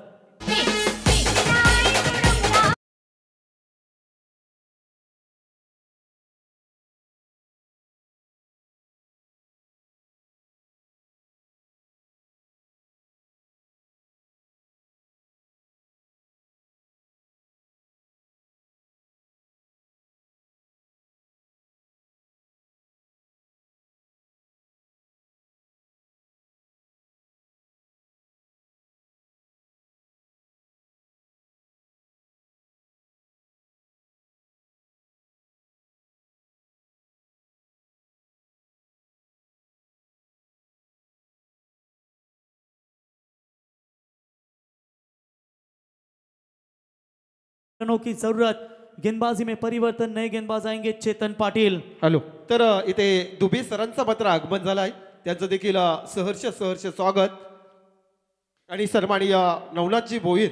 रनों की जरूरत गेंदबाजी में परिवर्तन नए गेंदबाज आएंगे चेतन पाटील हॅलो तर इथे दुबे सरांचा मात्र आगमन झालाय त्यांचं देखील सहर्ष सहर्ष स्वागत आणि सन्माननीय नवनाथजी बोईर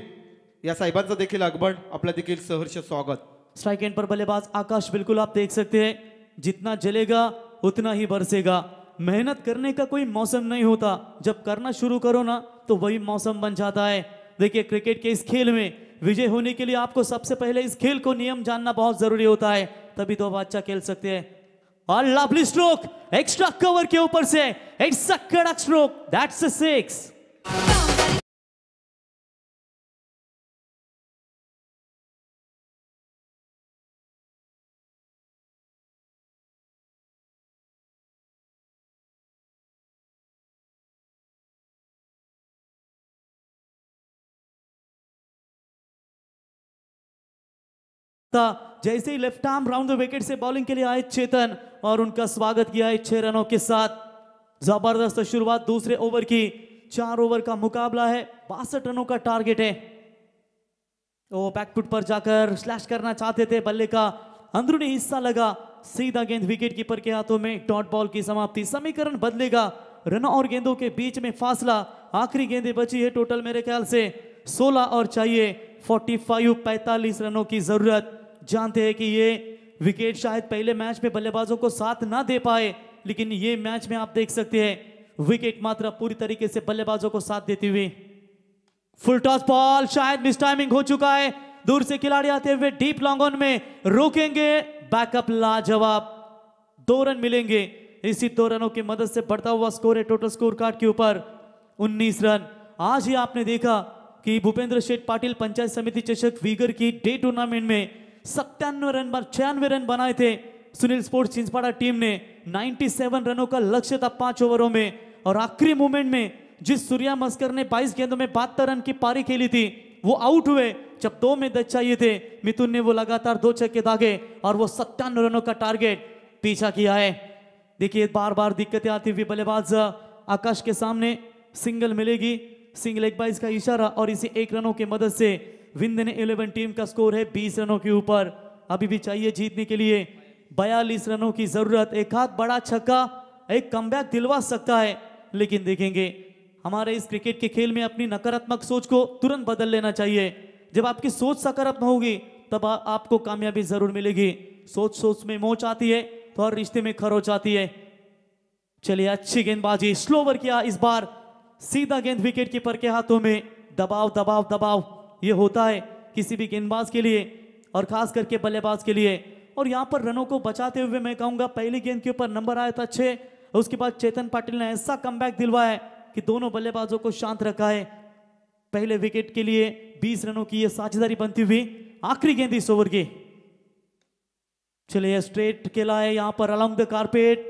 या साहेबांचं देखील आगमन आपलं देखील सहर्ष स्वागत स्ट्राइक एंड पर बल्लेबाज आकाश बिल्कुल आप देख सकते हैं जितना जलेगा उतना ही बरसेगा मेहनत करने का कोई मौसम नहीं होता जब करना शुरू करो ना तो वही मौसम बन जाता है देखिए क्रिकेट के इस खेल में विजय होने के लिए आपको सबसे पहले इस खेल को नियम जानना बहुत जरूरी होता है तभी तो आप अच्छा खेल सकते हैं और लवली स्ट्रोक एक्स्ट्रा कवर के ऊपर से इट्स अ कड़क स्ट्रोक दैट्स सिक्स था जैसे ही left arm round the wicket से बॉलिंग के लिए आए चेतन और उनका स्वागत किया है छह रनों के साथ जबरदस्त शुरुआत दूसरे ओवर की चार ओवर का मुकाबला है बासठ रनों का टारगेट है वो बैकफुट पर जाकर स्लैश करना चाहते थे बल्ले का अंदरूनी हिस्सा लगा सीधा गेंद विकेट कीपर के हाथों में डॉट बॉल की समाप्ति समीकरण बदलेगा रन और गेंदों के बीच में फासला आखिरी गेंदें बची है टोटल मेरे ख्याल से 16 और चाहिए 45 45 रनों की जरूरत जानते हैं कि ये विकेट शायद पहले मैच में बल्लेबाजों को साथ ना दे पाए लेकिन ये मैच में आप देख सकते हैं विकेट मात्र पूरी तरीके से बल्लेबाजों को साथ देती हुई फुल टॉस बॉल शायद मिस टाइमिंग हो चुका है दूर से खिलाड़ी आते हुए डीप लॉन्ग ऑन में रोकेंगे बैकअप लाजवाब दो रन मिलेंगे इसी दो रनों की मदद से बढ़ता हुआ स्कोर है टोटल स्कोर कार्ड के ऊपर 19 रन आज ही आपने देखा कि भूपेंद्र शेठ पाटिल पंचायत समिति चषक वीगर की डे टूर्नामेंट में सत्तानवे रन पर छियानवे रन बनाए थे सुनील स्पोर्ट्स चिंसपाड़ा टीम ने 97 रनों का लक्ष्य था पांच ओवरों में और आखिरी मोमेंट में जिस सूर्या मस्कर ने 22 गेंदों में बहत्तर रन की पारी खेली थी वो आउट हुए जब दो में दस चाहिए थे मिथुन ने वो लगातार दो छक्के दागे और वो सत्तानवे रनों का टारगेट पीछा किया है देखिए बार बार दिक्कतें आती हुई बल्लेबाज आकाश के सामने सिंगल मिलेगी सिंगल एक बाइस का इशारा और इसे एक रनों की मदद से विंदन इलेवन टीम का स्कोर है बीस रनों के ऊपर अभी भी चाहिए जीतने के लिए बयालीस रनों की जरूरत एक हाथ बड़ा छक्का एक कम दिलवा सकता है लेकिन देखेंगे हमारे इस क्रिकेट के खेल में अपनी नकारात्मक सोच को तुरंत बदल लेना चाहिए जब आपकी सोच सकारात्मक होगी तब आ, आपको कामयाबी जरूर मिलेगी सोच सोच में मोच आती है तो हर रिश्ते में खरोच आती है चलिए अच्छी गेंदबाजी स्लोवर किया इस बार सीधा गेंद विकेट कीपर के हाथों में दबाव दबाव दबाव ये होता है किसी भी गेंदबाज के लिए और खास करके बल्लेबाज के लिए और यहाँ पर रनों को बचाते हुए मैं कहूँगा पहली गेंद के ऊपर नंबर आया था अच्छे उसके बाद चेतन पाटिल ने ऐसा कम दिलवाया कि दोनों बल्लेबाजों को शांत रखा है पहले विकेट के लिए 20 रनों की यह साझेदारी बनती हुई आखिरी गेंद इस ओवर की चलिए स्ट्रेट खेला है यहाँ पर along the carpet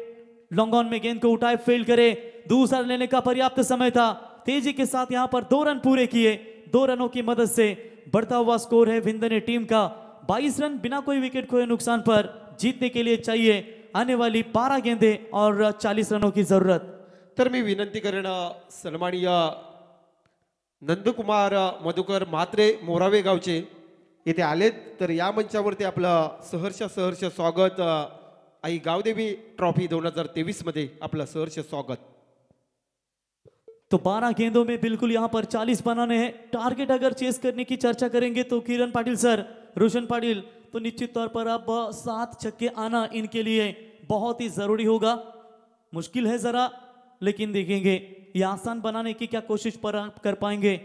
long on में गेंद को उठाए फील्ड करे दूसरा लेने का पर्याप्त समय था तेजी के साथ यहां पर दो रन पूरे किए दो रनों की मदद से बढ़ता हुआ स्कोर है विंदने टीम का 22 रन बिना कोई विकेट खोए नुकसान पर जीतने के लिए चाहिए आने वाली बारह गेंदे और 40 रनों की जरूरत तर मी विनंती करेन सन्मानीय नंदकुमार मधुकर मात्रे मोरावे गावचे येथे आलेत तर या मंचावरती आपलं सहर्ष सहर्ष स्वागत आई गावदेवी ट्रॉफी दोन हजार तेवीसमध्ये आपलं सहर्ष स्वागत तो 12 गेंदों में बिल्कुल यहां पर 40 बनाने हैं टारगेट अगर चेस करने की चर्चा करेंगे तो किरण पाटिल सर रोशन पाटिल तो निश्चित तौर पर अब सात छक्के आना इनके लिए बहुत ही जरूरी होगा मुश्किल है जरा लेकिन देखेंगे ये आसान बनाने की क्या कोशिश पर कर पाएंगे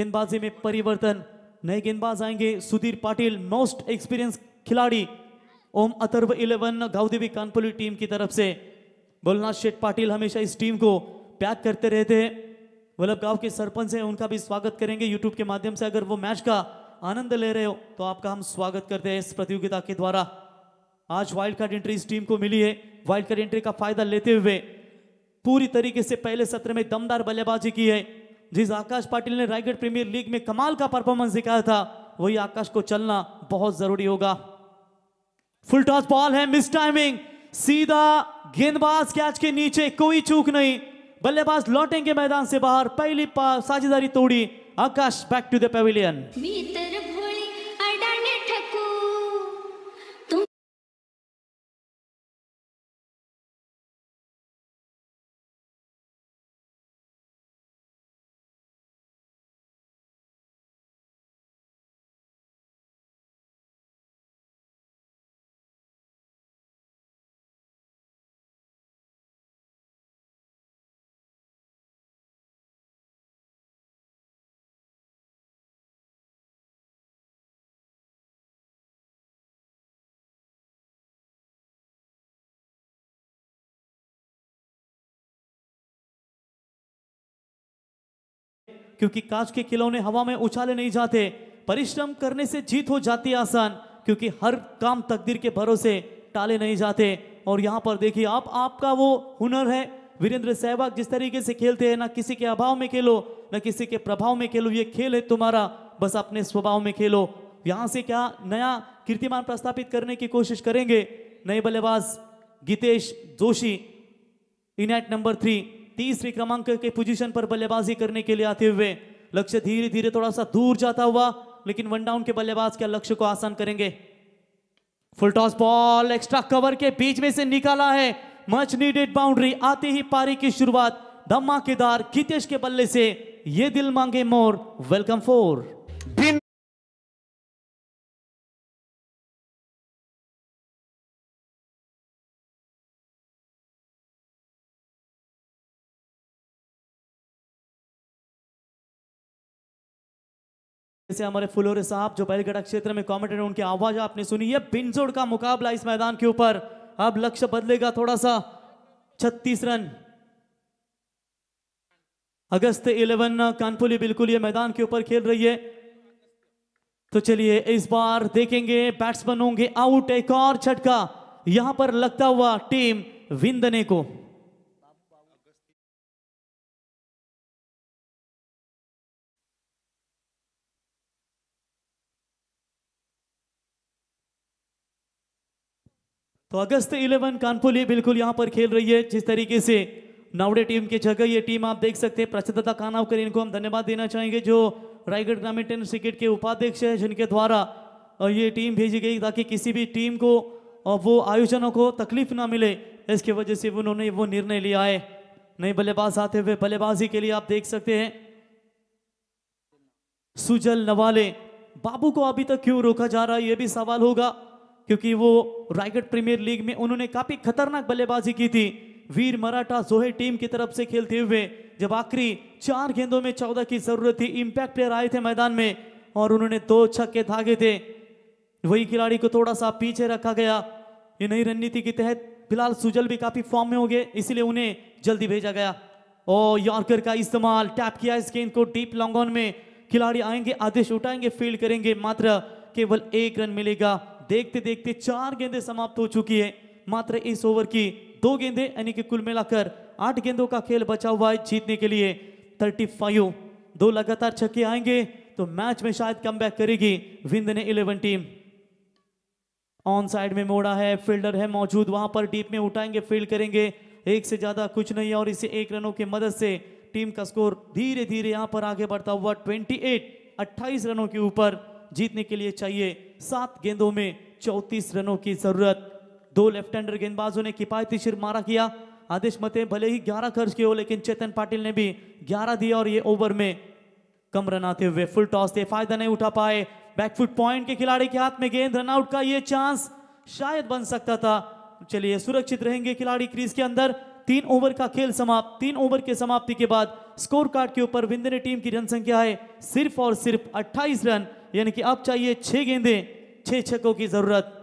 गेंदबाजी में परिवर्तन नए गेंदबाज आएंगे सुधीर पाटिल मोस्ट एक्सपीरियंस खिलाड़ी ओम अथर्व इलेवन गाउदेवी कानपुरी टीम की तरफ से बोलनाथ शेठ पाटिल हमेशा इस टीम को प्यार करते रहते हैं वल्लभ गांव के सरपंच हैं उनका भी स्वागत करेंगे यूट्यूब के माध्यम से अगर वो मैच का आनंद ले रहे हो तो आपका हम स्वागत करते हैं इस प्रतियोगिता के द्वारा आज वाइल्ड कार्ड एंट्री इस टीम को मिली है वाइल्ड कार्ड एंट्री का फायदा लेते हुए पूरी तरीके से पहले सत्र में दमदार बल्लेबाजी की है जिस आकाश पाटिल ने रायगढ़ प्रीमियर लीग में कमाल का परफॉर्मेंस दिखाया था वही आकाश को चलना बहुत जरूरी होगा फुल टॉस बॉल है मिस टाइमिंग सीधा गेंदबाज कैच के नीचे कोई चूक नहीं बल्लेबाज लौटेंगे मैदान से बाहर पहली साझेदारी तोड़ी Akash back to the pavilion क्योंकि कांच के खिलौने हवा में उछाले नहीं जाते परिश्रम करने से जीत हो जाती है आसान क्योंकि हर काम तकदीर के भरोसे टाले नहीं जाते और यहाँ पर देखिए आप आपका वो हुनर है वीरेंद्र सहवाग जिस तरीके से खेलते हैं ना किसी के अभाव में खेलो ना किसी के प्रभाव में खेलो ये खेल है तुम्हारा बस अपने स्वभाव में खेलो यहाँ से क्या नया कीर्तिमान प्रस्तापित करने की कोशिश करेंगे नए बल्लेबाज Geetesh Joshi in at number three तीसरे क्रमांक के पोजीशन पर बल्लेबाजी करने के लिए आते हुए लक्ष्य धीरे धीरे थोड़ा सा दूर जाता हुआ लेकिन वन डाउन के बल्लेबाज क्या लक्ष्य को आसान करेंगे full toss ball extra cover के बीच में से निकाला है मच नीडेड बाउंड्री आते ही पारी की शुरुआत धमाकेदार गितेश के बल्ले से ये दिल मांगे मोर वेलकम फोर बिन जैसे हमारे फुलोरे साहब जो बैलगढ़ क्षेत्र में कॉमेंटेटर उनकी आवाज आपने सुनी है पिंजोड़ का मुकाबला इस मैदान के ऊपर अब लक्ष्य बदलेगा थोड़ा सा छत्तीस रन अगस्त इलेवन कानपुली बिल्कुल ये मैदान के ऊपर खेल रही है तो चलिए इस बार देखेंगे बैट्समैन होंगे आउट एक और छटका यहां पर लगता हुआ टीम विंदने को तो अगस्त 11 कानपुर बिल्कुल यहाँ पर खेल रही है जिस तरीके से नावड़े टीम की जगह ये टीम आप देख सकते हैं प्रसिद्धता कानावकर इनको हम धन्यवाद देना चाहेंगे जो रायगढ़ ग्रामीण टेनिस क्रिकेट के उपाध्यक्ष हैं जिनके द्वारा ये टीम भेजी गई ताकि किसी भी टीम को वो आयोजनों को तकलीफ ना मिले इसकी वजह से उन्होंने वो निर्णय लिया है नए बल्लेबाज आते हुए बल्लेबाजी के लिए आप देख सकते हैं सुजल नवाले बाबू को अभी तक क्यों रोका जा रहा है ये भी सवाल होगा क्योंकि वो रायगढ़ प्रीमियर लीग में उन्होंने काफी खतरनाक बल्लेबाजी की थी वीर मराठा जोहे टीम की तरफ से खेलते हुए जब आखिरी चार गेंदों में चौदह की जरूरत थी इंपैक्ट प्लेयर आए थे मैदान में और उन्होंने दो छक्के धागे थे वही खिलाड़ी को थोड़ा सा पीछे रखा गया ये नई रणनीति के तहत फिलहाल सुजल भी काफी फॉर्म में हो गए इसलिए उन्हें जल्दी भेजा गया और यॉर्कर का इस्तेमाल टैप किया इस गेंद को डीप लॉन्ग ऑन में खिलाड़ी आएंगे आदेश उठाएंगे फील्ड करेंगे मात्र केवल एक रन मिलेगा देखते देखते चार गेंदे समाप्त हो चुकी है मात्र इस ओवर की दो गेंदे यानी कि कुल मिलाकर आठ गेंदों का खेल बचा हुआ है जीतने के लिए थर्टी फाइव दो लगातार छक्के आएंगे तो मैच में शायद कम करेगी विंद ने इलेवन टीम ऑन साइड में मोड़ा है फील्डर है मौजूद वहां पर डीप में उठाएंगे फील्ड करेंगे एक से ज्यादा कुछ नहीं है और इसे एक रनों की मदद से टीम का स्कोर धीरे धीरे यहां पर आगे बढ़ता हुआ 28 28 रनों के ऊपर जीतने के लिए चाहिए सात गेंदों में चौतीस रनों की जरूरत दो लेफ्ट हैंडर गेंदबाजों ने किफायती सिर मारा किया आदेश मते भले ही 11 खर्च किए हो लेकिन चेतन पाटिल ने भी 11 दिया और ये ओवर में कम रन आते हुए फुल टॉस थे फायदा नहीं उठा पाए बैकफुट पॉइंट के खिलाड़ी के हाथ में गेंद रनआउट का ये चांस शायद बन सकता था चलिए सुरक्षित रहेंगे खिलाड़ी क्रीज के अंदर तीन ओवर का खेल समाप्त तीन ओवर के समाप्ति के बाद स्कोर कार्ड के ऊपर विंध्य टीम की जनसंख्या है सिर्फ और सिर्फ 28 रन यानी कि अब चाहिए छह गेंदे छह छक्कों की जरूरत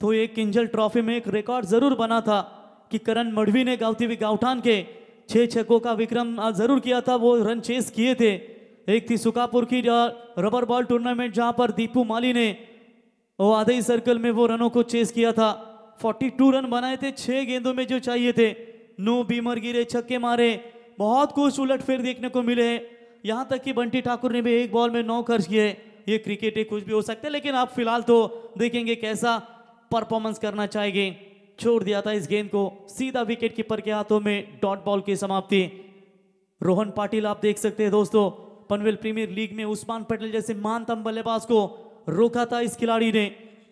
तो एक किंजल ट्रॉफी में एक रिकॉर्ड जरूर बना था कि करण मढ़वी ने गावती हुई गावठान के छः छक्कों का विक्रम ज़रूर किया था वो रन चेस किए थे एक थी सुखापुर की रबर बॉल टूर्नामेंट जहां पर दीपू माली ने वो आधे ही सर्कल में वो रनों को चेस किया था 42 रन बनाए थे छः गेंदों में जो चाहिए थे नो बीमर गिरे छक्के मारे बहुत कुछ उलट फेर देखने को मिले यहाँ तक कि बंटी ठाकुर ने भी एक बॉल में नौ खर्च किए ये क्रिकेट कुछ भी हो सकता है लेकिन आप फिलहाल तो देखेंगे कैसा परफॉर्मेंस करना चाहेंगे छोड़ दिया था इस गेंद को सीधा विकेट कीपर के हाथों में डॉट बॉल की समाप्ति रोहन पाटिल आप देख सकते हैं दोस्तों पनवेल प्रीमियर लीग में उस्मान पटेल जैसे मानतम बल्लेबाज को रोका था इस खिलाड़ी ने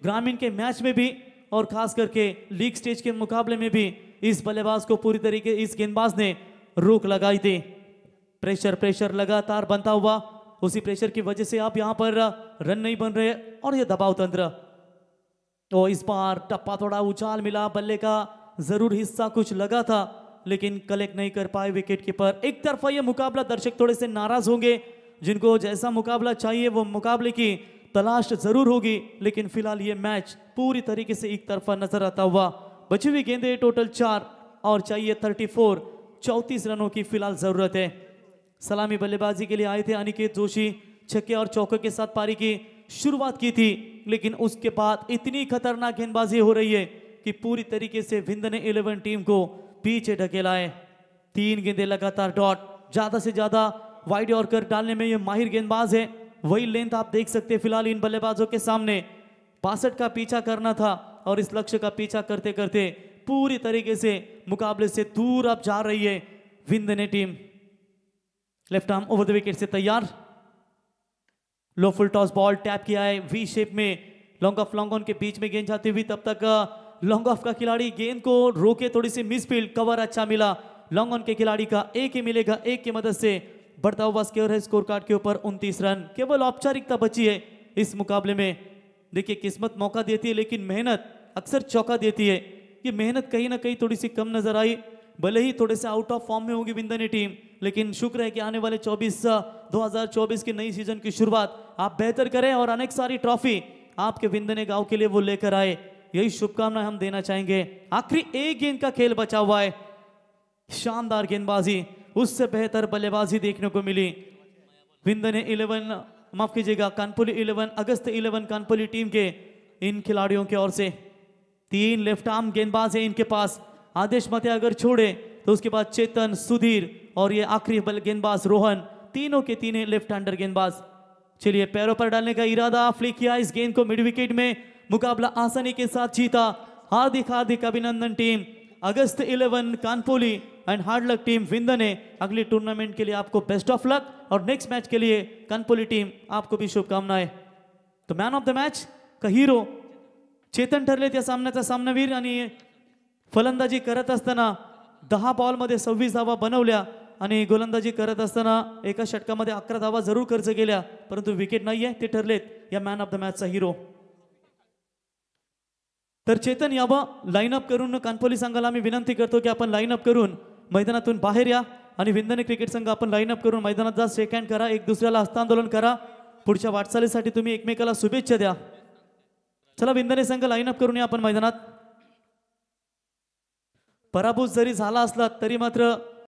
ग्रामीण के मैच में भी और खास करके लीग स्टेज के मुकाबले में भी इस बल्लेबाज को पूरी तरीके इस गेंदबाज ने रोक लगाई थी प्रेशर प्रेशर लगातार बनता हुआ उसी प्रेशर की वजह से आप यहां पर रन नहीं बन रहे और यह दबाव तंत्र तो इस बार टप्पा थोड़ा उछाल मिला बल्ले का जरूर हिस्सा कुछ लगा था लेकिन कलेक्ट नहीं कर पाए विकेट कीपर एक तरफा ये मुकाबला दर्शक थोड़े से नाराज होंगे जिनको जैसा मुकाबला चाहिए वो मुकाबले की तलाश जरूर होगी लेकिन फिलहाल ये मैच पूरी तरीके से एक तरफा नजर आता हुआ बची हुई गेंदे टोटल चार और चाहिए थर्टी फोर चौंतीस रनों की फिलहाल जरूरत है सलामी बल्लेबाजी के लिए आए थे अनिकेत जोशी छक्के और चौके के साथ पारी की शुरुआत की थी लेकिन उसके बाद इतनी खतरनाक गेंदबाजी हो रही है कि पूरी तरीके से विंद ने इलेवन टीम को पीछे ढकेलाए तीन गेंदे लगातार डॉट ज्यादा से ज्यादा वाइड कर डालने में ये माहिर गेंदबाज है वही लेंथ आप देख सकते हैं फिलहाल इन बल्लेबाजों के सामने बासठ का पीछा करना था और इस लक्ष्य का पीछा करते करते पूरी तरीके से मुकाबले से दूर अब जा रही है ने team left arm over the wicket से तैयार low full toss ball tap किया है वी शेप में लॉन्ग ऑफ लॉन्ग ऑन के बीच में गेंद जाती हुई तब तक लॉन्ग uh, ऑफ का खिलाड़ी गेंद को रोके थोड़ी सी मिसफील्ड कवर अच्छा मिला लॉन्ग ऑन के खिलाड़ी का एक ही मिलेगा एक की मदद से बढ़ता हुआ स्कोर है स्कोर कार्ड के ऊपर उनतीस रन केवल औपचारिकता बची है इस मुकाबले में देखिए किस्मत मौका देती है लेकिन मेहनत अक्सर चौका देती है ये मेहनत कहीं ना कहीं थोड़ी सी कम नजर आई भले ही थोड़े से आउट ऑफ फॉर्म में होगी बिंदनी टीम लेकिन शुक्र है कि आने वाले 24 2024 की नई सीजन की शुरुआत आप बेहतर करें और अनेक सारी ट्रॉफी आपके बिंदने गांव के लिए वो लेकर आए यही शुभकामनाएं हम देना चाहेंगे आखिरी एक गेंद का खेल बचा हुआ है शानदार गेंदबाजी उससे बेहतर बल्लेबाजी देखने को मिली विंदन इलेवन माफ कीजिएगा कानपुरी इलेवन अगस्त इलेवन कानपुली टीम के इन खिलाड़ियों की ओर से तीन लेफ्ट आर्म गेंदबाज है इनके पास आदेश मते अगर छोड़े तो उसके बाद चेतन सुधीर और ये आखिरी बल गेंदबाज रोहन तीनों के तीन लेफ्ट हैंडर गेंदबाज चलिए पैरों पर डालने का इरादा फ्लिक किया इस गेंद को मिड विकेट में मुकाबला आसानी के साथ जीता हार्दिक हार्दिक अभिनंदन टीम अगस्त 11 कानपोली एंड हार्ड लक टीम विंदन ने अगले टूर्नामेंट के लिए आपको बेस्ट ऑफ लक और नेक्स्ट मैच के लिए कानपोली टीम आपको भी शुभकामनाएं तो मैन ऑफ द मैच का हीरो चेतन ठरले सामने का सामनावीर आणि फलंदाजी करत असताना दहा बॉलमध्ये सव्वीस धावा बनवल्या आणि गोलंदाजी करत असताना एका षटकामध्ये अकरा धावा जरूर खर्च केल्या परंतु विकेट नाही आहे ते ठरलेत या मॅन ऑफ द मॅचचा हिरो तर चेतन याबा लाईनअप करून कानपोली संघाला आम्ही विनंती करतो की आपण लाईनअप करून मैदानातून बाहेर या आणि विंदने क्रिकेट संघ आपण लाईनअप करून मैदानात जा सेकंड करा एक दुसऱ्याला हस्तांदोलन करा पुढच्या वाटचालीसाठी तुम्ही एकमेकाला शुभेच्छा द्या चला विंदने संघ लाईनअप करून या आपण मैदानात पराभूत जरी झाला असला तरी मात्र